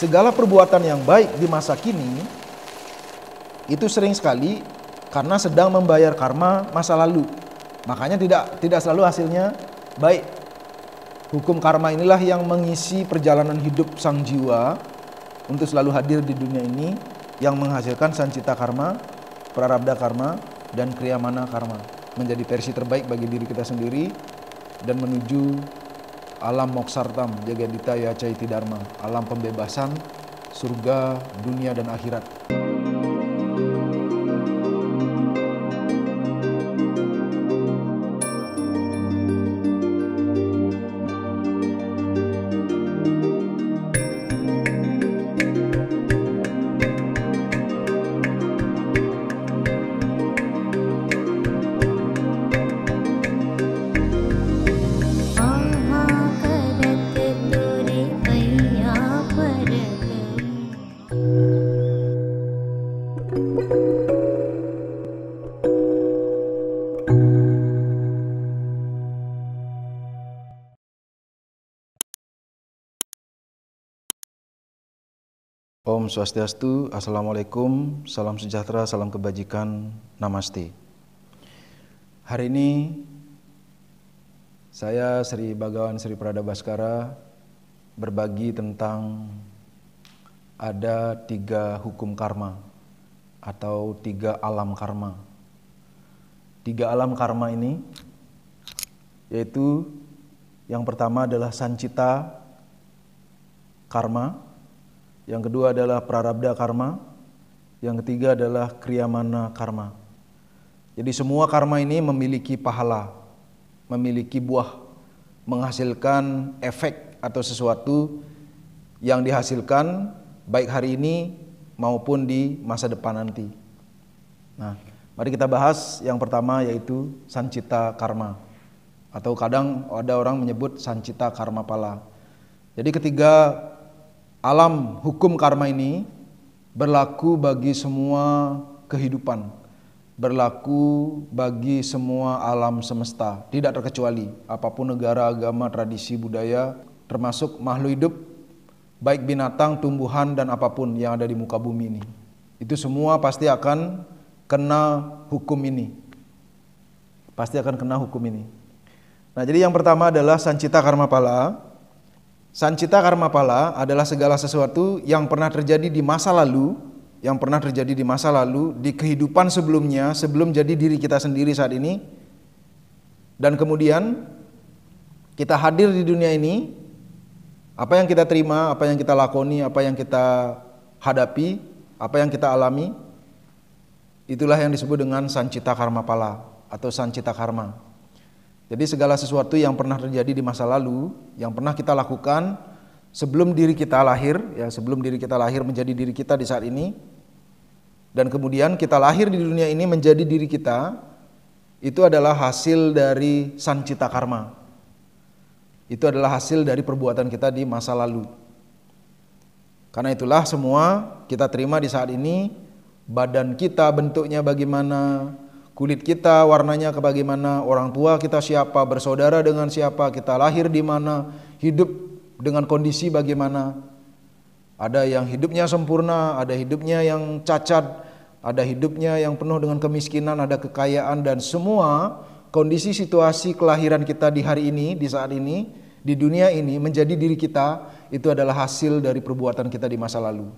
segala perbuatan yang baik di masa kini itu sering sekali karena sedang membayar karma masa lalu. Makanya tidak tidak selalu hasilnya baik. Hukum karma inilah yang mengisi perjalanan hidup sang jiwa untuk selalu hadir di dunia ini yang menghasilkan sancita karma, prarabda karma dan kriyamana karma menjadi versi terbaik bagi diri kita sendiri dan menuju alam moksartam jaga ditaya caiti dharma, alam pembebasan, surga, dunia dan akhirat. Swastiastu, Assalamualaikum, salam sejahtera, salam kebajikan, namaste. Hari ini saya Sri Bagawan Sri Prada Baskara berbagi tentang ada tiga hukum karma atau tiga alam karma. Tiga alam karma ini yaitu yang pertama adalah sancita karma, yang kedua adalah prarabda karma. Yang ketiga adalah kriyamana karma. Jadi semua karma ini memiliki pahala, memiliki buah, menghasilkan efek atau sesuatu yang dihasilkan baik hari ini maupun di masa depan nanti. Nah, mari kita bahas yang pertama yaitu sancita karma atau kadang ada orang menyebut sancita karma pala. Jadi ketiga Alam hukum karma ini berlaku bagi semua kehidupan, berlaku bagi semua alam semesta, tidak terkecuali apapun negara, agama, tradisi, budaya, termasuk makhluk hidup, baik binatang, tumbuhan, dan apapun yang ada di muka bumi ini. Itu semua pasti akan kena hukum ini. Pasti akan kena hukum ini. Nah, jadi yang pertama adalah sancita karma pala, Sancita karma pala adalah segala sesuatu yang pernah terjadi di masa lalu, yang pernah terjadi di masa lalu, di kehidupan sebelumnya, sebelum jadi diri kita sendiri saat ini, dan kemudian kita hadir di dunia ini, apa yang kita terima, apa yang kita lakoni, apa yang kita hadapi, apa yang kita alami, itulah yang disebut dengan sancita karma pala atau sancita karma. Jadi segala sesuatu yang pernah terjadi di masa lalu, yang pernah kita lakukan sebelum diri kita lahir, ya sebelum diri kita lahir menjadi diri kita di saat ini, dan kemudian kita lahir di dunia ini menjadi diri kita, itu adalah hasil dari sancita karma. Itu adalah hasil dari perbuatan kita di masa lalu. Karena itulah semua kita terima di saat ini, badan kita bentuknya bagaimana, kulit kita warnanya ke bagaimana, orang tua kita siapa, bersaudara dengan siapa, kita lahir di mana, hidup dengan kondisi bagaimana. Ada yang hidupnya sempurna, ada hidupnya yang cacat, ada hidupnya yang penuh dengan kemiskinan, ada kekayaan dan semua kondisi situasi kelahiran kita di hari ini, di saat ini, di dunia ini menjadi diri kita itu adalah hasil dari perbuatan kita di masa lalu.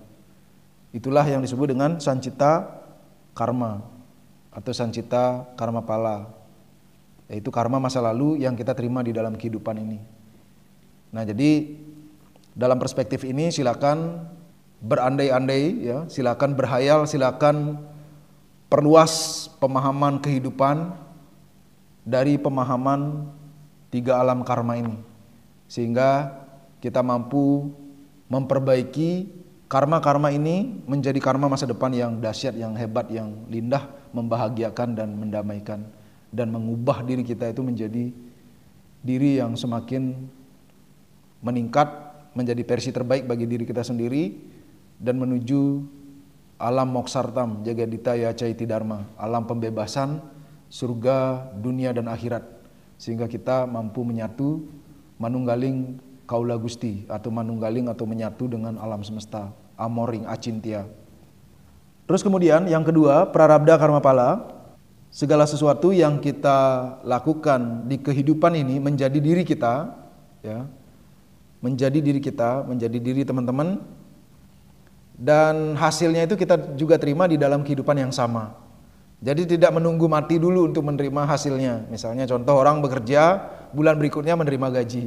Itulah yang disebut dengan sancita karma atau sancita karma pala yaitu karma masa lalu yang kita terima di dalam kehidupan ini. Nah, jadi dalam perspektif ini silakan berandai-andai ya, silakan berhayal, silakan perluas pemahaman kehidupan dari pemahaman tiga alam karma ini. Sehingga kita mampu memperbaiki karma-karma ini menjadi karma masa depan yang dahsyat, yang hebat, yang lindah membahagiakan dan mendamaikan dan mengubah diri kita itu menjadi diri yang semakin meningkat menjadi versi terbaik bagi diri kita sendiri dan menuju alam moksartam jagadita ya caiti dharma alam pembebasan surga dunia dan akhirat sehingga kita mampu menyatu manunggaling kaula gusti atau manunggaling atau menyatu dengan alam semesta amoring acintia Terus kemudian yang kedua, prarabda pala segala sesuatu yang kita lakukan di kehidupan ini menjadi diri kita, ya, menjadi diri kita, menjadi diri teman-teman, dan hasilnya itu kita juga terima di dalam kehidupan yang sama. Jadi tidak menunggu mati dulu untuk menerima hasilnya. Misalnya contoh orang bekerja, bulan berikutnya menerima gaji.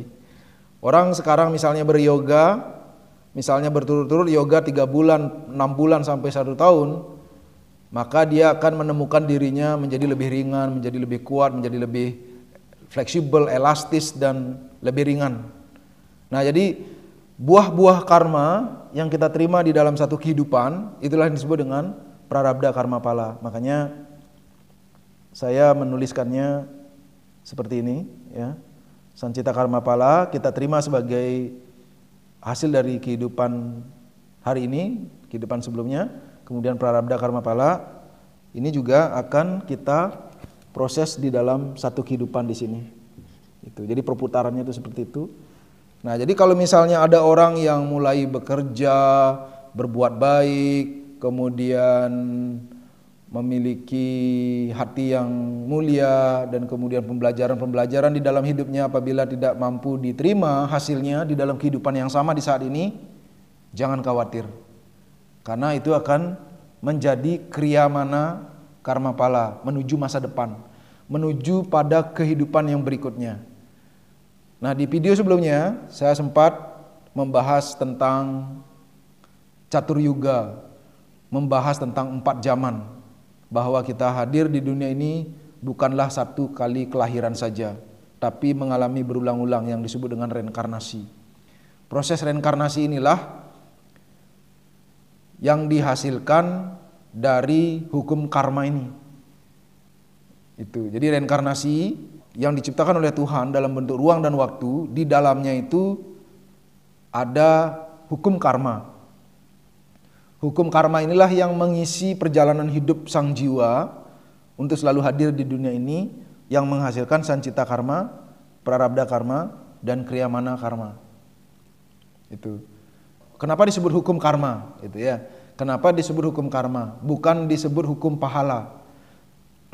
Orang sekarang misalnya beryoga, misalnya berturut-turut yoga tiga bulan, enam bulan sampai satu tahun, maka dia akan menemukan dirinya menjadi lebih ringan, menjadi lebih kuat, menjadi lebih fleksibel, elastis dan lebih ringan. Nah, jadi buah-buah karma yang kita terima di dalam satu kehidupan itulah yang disebut dengan prarabda karma pala. Makanya saya menuliskannya seperti ini ya. Sancita karma pala kita terima sebagai hasil dari kehidupan hari ini, kehidupan sebelumnya, kemudian prarabdha karma pala, ini juga akan kita proses di dalam satu kehidupan di sini. Itu. Jadi perputarannya itu seperti itu. Nah, jadi kalau misalnya ada orang yang mulai bekerja, berbuat baik, kemudian memiliki hati yang mulia dan kemudian pembelajaran-pembelajaran di dalam hidupnya apabila tidak mampu diterima hasilnya di dalam kehidupan yang sama di saat ini jangan khawatir karena itu akan menjadi kriyamana karma pala menuju masa depan menuju pada kehidupan yang berikutnya nah di video sebelumnya saya sempat membahas tentang catur yuga membahas tentang empat zaman bahwa kita hadir di dunia ini bukanlah satu kali kelahiran saja, tapi mengalami berulang-ulang yang disebut dengan reinkarnasi. Proses reinkarnasi inilah yang dihasilkan dari hukum karma ini. Itu. Jadi reinkarnasi yang diciptakan oleh Tuhan dalam bentuk ruang dan waktu, di dalamnya itu ada hukum karma. Hukum karma inilah yang mengisi perjalanan hidup sang jiwa untuk selalu hadir di dunia ini yang menghasilkan sancita karma, prarabda karma, dan kriyamana karma. Itu. Kenapa disebut hukum karma? Itu ya. Kenapa disebut hukum karma? Bukan disebut hukum pahala.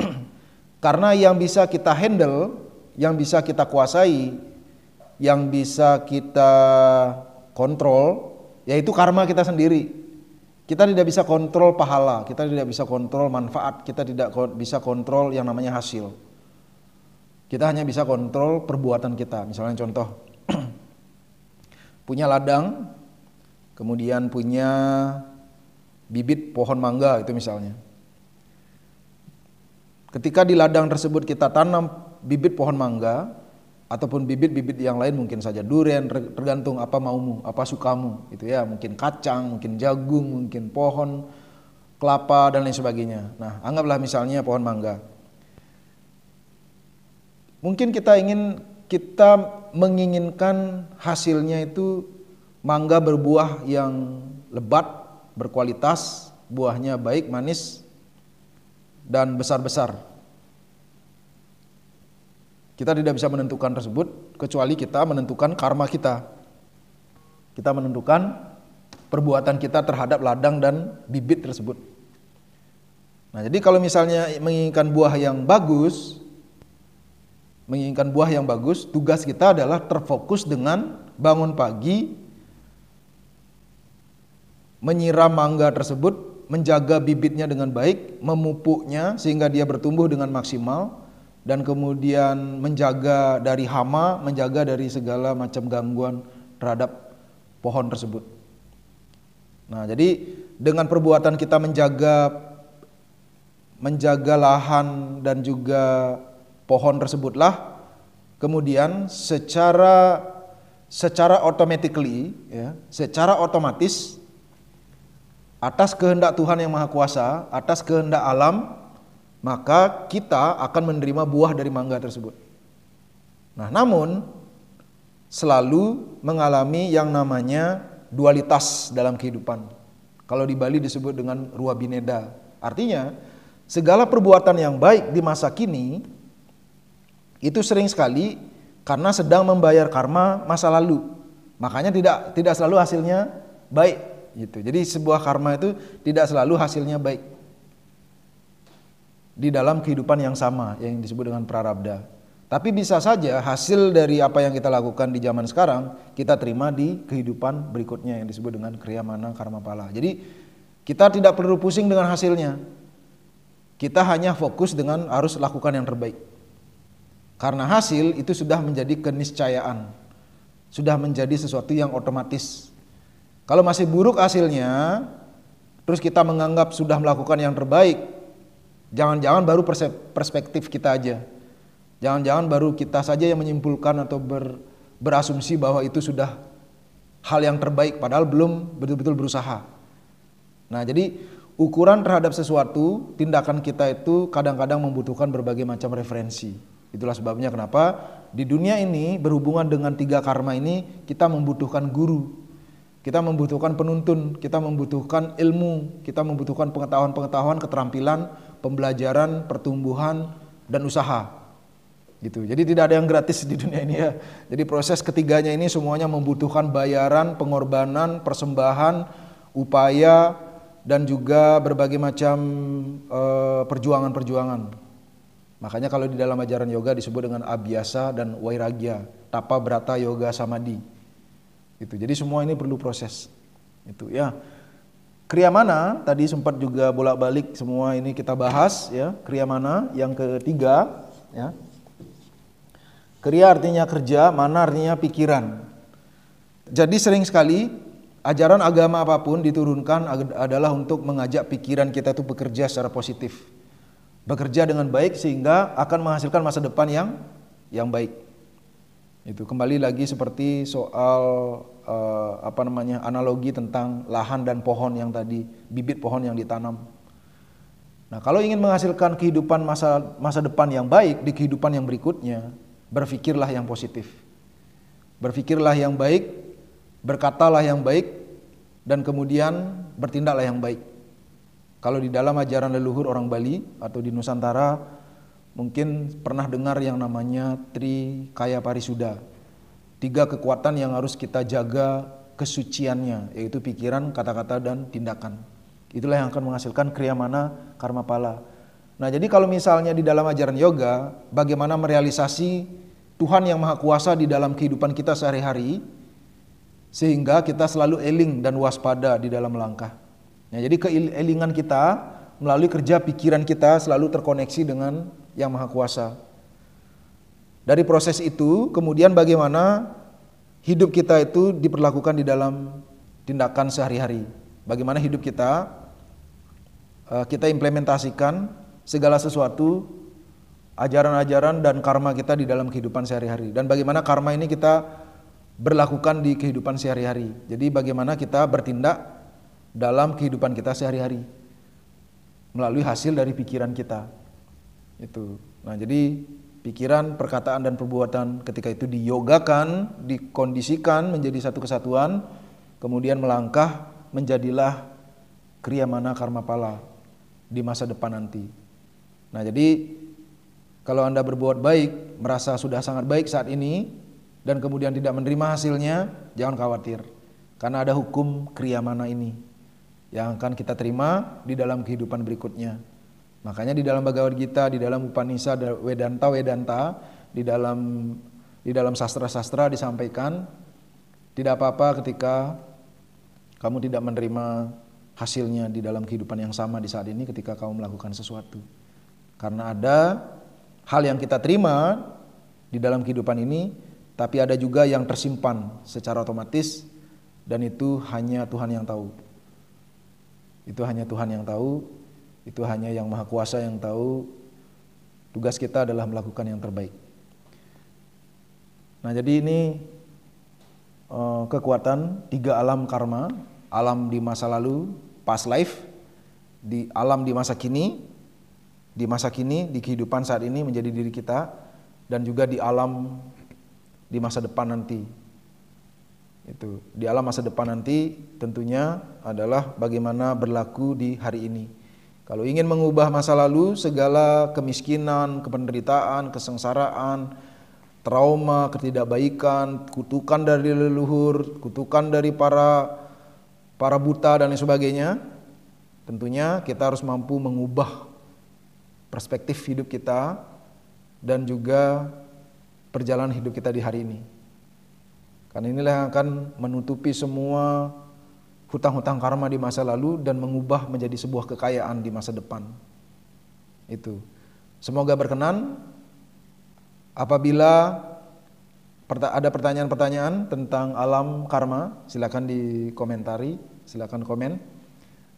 Karena yang bisa kita handle, yang bisa kita kuasai, yang bisa kita kontrol, yaitu karma kita sendiri kita tidak bisa kontrol pahala, kita tidak bisa kontrol manfaat, kita tidak bisa kontrol yang namanya hasil. Kita hanya bisa kontrol perbuatan kita. Misalnya contoh, punya ladang, kemudian punya bibit pohon mangga itu misalnya. Ketika di ladang tersebut kita tanam bibit pohon mangga, ataupun bibit-bibit yang lain mungkin saja durian tergantung apa maumu, apa sukamu itu ya, mungkin kacang, mungkin jagung, mungkin pohon kelapa dan lain sebagainya. Nah, anggaplah misalnya pohon mangga. Mungkin kita ingin kita menginginkan hasilnya itu mangga berbuah yang lebat, berkualitas, buahnya baik, manis dan besar-besar kita tidak bisa menentukan tersebut kecuali kita menentukan karma kita. Kita menentukan perbuatan kita terhadap ladang dan bibit tersebut. Nah, jadi kalau misalnya menginginkan buah yang bagus, menginginkan buah yang bagus, tugas kita adalah terfokus dengan bangun pagi, menyiram mangga tersebut, menjaga bibitnya dengan baik, memupuknya sehingga dia bertumbuh dengan maksimal, dan kemudian menjaga dari hama, menjaga dari segala macam gangguan terhadap pohon tersebut. Nah, jadi dengan perbuatan kita menjaga menjaga lahan dan juga pohon tersebutlah kemudian secara secara automatically ya, secara otomatis atas kehendak Tuhan yang Maha Kuasa, atas kehendak alam maka kita akan menerima buah dari mangga tersebut. Nah, namun selalu mengalami yang namanya dualitas dalam kehidupan. Kalau di Bali disebut dengan ruah bineda. Artinya, segala perbuatan yang baik di masa kini itu sering sekali karena sedang membayar karma masa lalu. Makanya tidak tidak selalu hasilnya baik gitu. Jadi sebuah karma itu tidak selalu hasilnya baik di dalam kehidupan yang sama yang disebut dengan prarabda. Tapi bisa saja hasil dari apa yang kita lakukan di zaman sekarang kita terima di kehidupan berikutnya yang disebut dengan kriya mana karma pala. Jadi kita tidak perlu pusing dengan hasilnya. Kita hanya fokus dengan harus lakukan yang terbaik. Karena hasil itu sudah menjadi keniscayaan. Sudah menjadi sesuatu yang otomatis. Kalau masih buruk hasilnya, terus kita menganggap sudah melakukan yang terbaik, Jangan-jangan baru perspektif kita aja. Jangan-jangan baru kita saja yang menyimpulkan atau ber, berasumsi bahwa itu sudah hal yang terbaik padahal belum betul-betul berusaha. Nah, jadi ukuran terhadap sesuatu, tindakan kita itu kadang-kadang membutuhkan berbagai macam referensi. Itulah sebabnya kenapa di dunia ini berhubungan dengan tiga karma ini kita membutuhkan guru kita membutuhkan penuntun, kita membutuhkan ilmu, kita membutuhkan pengetahuan-pengetahuan, keterampilan, pembelajaran, pertumbuhan, dan usaha. Gitu. Jadi tidak ada yang gratis di dunia ini ya. Jadi proses ketiganya ini semuanya membutuhkan bayaran, pengorbanan, persembahan, upaya, dan juga berbagai macam eh, perjuangan-perjuangan. Makanya kalau di dalam ajaran yoga disebut dengan abiyasa dan wairagya, tapa brata yoga samadhi. Itu. Jadi semua ini perlu proses. Itu ya. Kriya mana tadi sempat juga bolak-balik semua ini kita bahas ya. Kriya mana yang ketiga ya. Kriya artinya kerja, mana artinya pikiran. Jadi sering sekali ajaran agama apapun diturunkan adalah untuk mengajak pikiran kita itu bekerja secara positif. Bekerja dengan baik sehingga akan menghasilkan masa depan yang yang baik. Itu kembali lagi seperti soal uh, apa namanya analogi tentang lahan dan pohon yang tadi bibit pohon yang ditanam. Nah, kalau ingin menghasilkan kehidupan masa masa depan yang baik di kehidupan yang berikutnya, berpikirlah yang positif. Berpikirlah yang baik, berkatalah yang baik dan kemudian bertindaklah yang baik. Kalau di dalam ajaran leluhur orang Bali atau di Nusantara mungkin pernah dengar yang namanya Tri Kaya Parisuda Tiga kekuatan yang harus kita jaga kesuciannya, yaitu pikiran, kata-kata, dan tindakan. Itulah yang akan menghasilkan kriya mana karma pala. Nah, jadi kalau misalnya di dalam ajaran yoga, bagaimana merealisasi Tuhan yang Maha Kuasa di dalam kehidupan kita sehari-hari, sehingga kita selalu eling dan waspada di dalam langkah. Nah, jadi keelingan kita melalui kerja pikiran kita selalu terkoneksi dengan Yang Maha Kuasa. Dari proses itu kemudian bagaimana hidup kita itu diperlakukan di dalam tindakan sehari-hari. Bagaimana hidup kita e, kita implementasikan segala sesuatu ajaran-ajaran dan karma kita di dalam kehidupan sehari-hari dan bagaimana karma ini kita berlakukan di kehidupan sehari-hari. Jadi bagaimana kita bertindak dalam kehidupan kita sehari-hari melalui hasil dari pikiran kita. Itu. Nah, jadi pikiran, perkataan, dan perbuatan ketika itu diyogakan, dikondisikan menjadi satu kesatuan, kemudian melangkah menjadilah kriya mana karma pala di masa depan nanti. Nah jadi kalau Anda berbuat baik, merasa sudah sangat baik saat ini, dan kemudian tidak menerima hasilnya, jangan khawatir. Karena ada hukum kriya ini yang akan kita terima di dalam kehidupan berikutnya. Makanya di dalam Bhagavad Gita, di dalam Upanisa, Vedanta, Vedanta, di dalam di dalam sastra-sastra disampaikan tidak apa-apa ketika kamu tidak menerima hasilnya di dalam kehidupan yang sama di saat ini ketika kamu melakukan sesuatu. Karena ada hal yang kita terima di dalam kehidupan ini, tapi ada juga yang tersimpan secara otomatis dan itu hanya Tuhan yang tahu. Itu hanya Tuhan yang tahu itu hanya yang maha kuasa yang tahu. Tugas kita adalah melakukan yang terbaik. Nah jadi ini uh, kekuatan tiga alam karma. Alam di masa lalu, past life. Di alam di masa kini, di masa kini, di kehidupan saat ini menjadi diri kita. Dan juga di alam di masa depan nanti. Itu di alam masa depan nanti tentunya adalah bagaimana berlaku di hari ini. Kalau ingin mengubah masa lalu, segala kemiskinan, kependeritaan, kesengsaraan, trauma, ketidakbaikan, kutukan dari leluhur, kutukan dari para para buta dan lain sebagainya, tentunya kita harus mampu mengubah perspektif hidup kita dan juga perjalanan hidup kita di hari ini. Karena inilah yang akan menutupi semua hutang-hutang karma di masa lalu dan mengubah menjadi sebuah kekayaan di masa depan. Itu. Semoga berkenan apabila ada pertanyaan-pertanyaan tentang alam karma, silakan dikomentari, silakan komen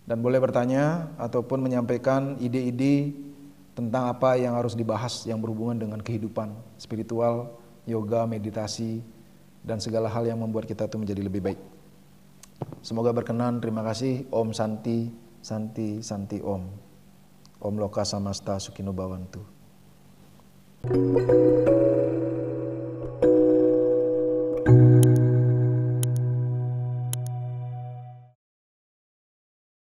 dan boleh bertanya ataupun menyampaikan ide-ide tentang apa yang harus dibahas yang berhubungan dengan kehidupan spiritual, yoga, meditasi, dan segala hal yang membuat kita itu menjadi lebih baik. Semoga berkenan. Terima kasih Om Santi, Santi, Santi Om. Om Loka Samasta Sukino Bawantu. Thank you.